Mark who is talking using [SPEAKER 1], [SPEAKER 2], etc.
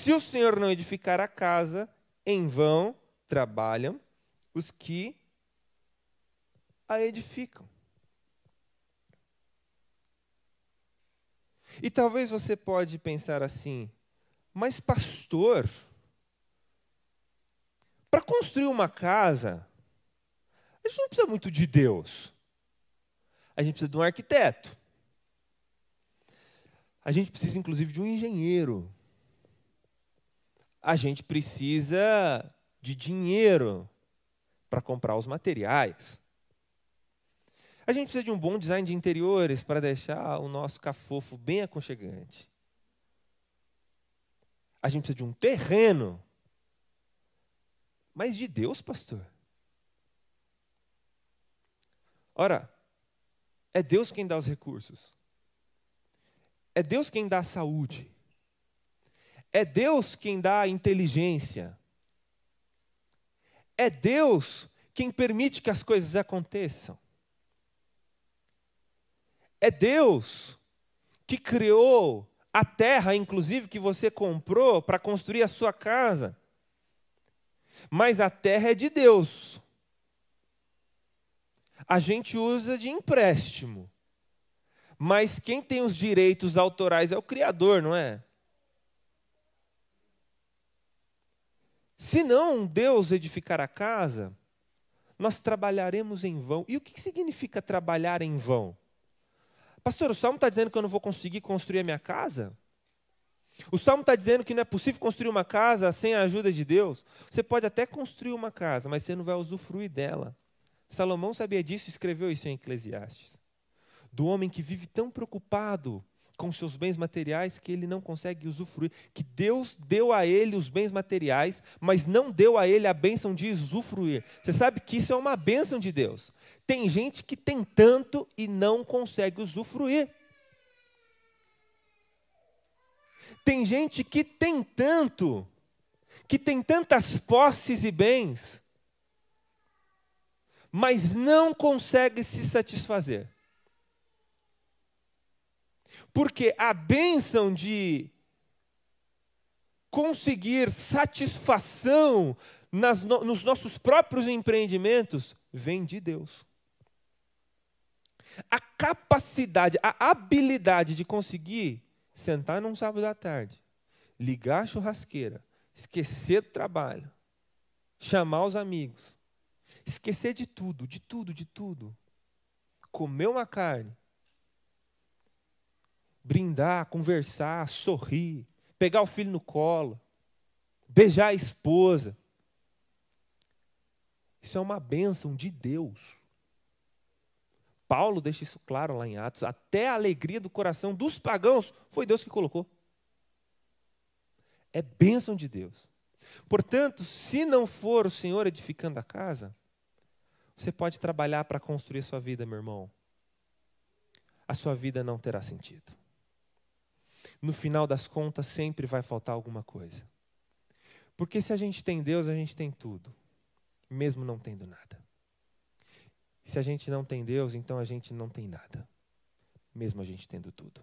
[SPEAKER 1] Se o Senhor não edificar a casa, em vão trabalham os que a edificam. E talvez você pode pensar assim: "Mas pastor, para construir uma casa, a gente não precisa muito de Deus. A gente precisa de um arquiteto. A gente precisa inclusive de um engenheiro a gente precisa de dinheiro para comprar os materiais. A gente precisa de um bom design de interiores para deixar o nosso cafofo bem aconchegante. A gente precisa de um terreno. Mas de Deus, pastor. Ora, é Deus quem dá os recursos. É Deus quem dá a saúde. É Deus quem dá a inteligência. É Deus quem permite que as coisas aconteçam. É Deus que criou a terra, inclusive, que você comprou para construir a sua casa. Mas a terra é de Deus. A gente usa de empréstimo. Mas quem tem os direitos autorais é o Criador, não é? Se não Deus edificar a casa, nós trabalharemos em vão. E o que significa trabalhar em vão? Pastor, o Salmo está dizendo que eu não vou conseguir construir a minha casa? O Salmo está dizendo que não é possível construir uma casa sem a ajuda de Deus. Você pode até construir uma casa, mas você não vai usufruir dela. Salomão sabia disso e escreveu isso em Eclesiastes. Do homem que vive tão preocupado com seus bens materiais que ele não consegue usufruir, que Deus deu a ele os bens materiais, mas não deu a ele a bênção de usufruir. Você sabe que isso é uma bênção de Deus. Tem gente que tem tanto e não consegue usufruir. Tem gente que tem tanto, que tem tantas posses e bens, mas não consegue se satisfazer. Porque a bênção de conseguir satisfação nas, nos nossos próprios empreendimentos vem de Deus. A capacidade, a habilidade de conseguir sentar num sábado à tarde, ligar a churrasqueira, esquecer do trabalho, chamar os amigos, esquecer de tudo, de tudo, de tudo, comer uma carne brindar, conversar, sorrir, pegar o filho no colo, beijar a esposa. Isso é uma bênção de Deus. Paulo deixa isso claro lá em Atos. Até a alegria do coração dos pagãos foi Deus que colocou. É bênção de Deus. Portanto, se não for o Senhor edificando a casa, você pode trabalhar para construir a sua vida, meu irmão. A sua vida não terá sentido no final das contas sempre vai faltar alguma coisa. Porque se a gente tem Deus, a gente tem tudo, mesmo não tendo nada. Se a gente não tem Deus, então a gente não tem nada, mesmo a gente tendo tudo.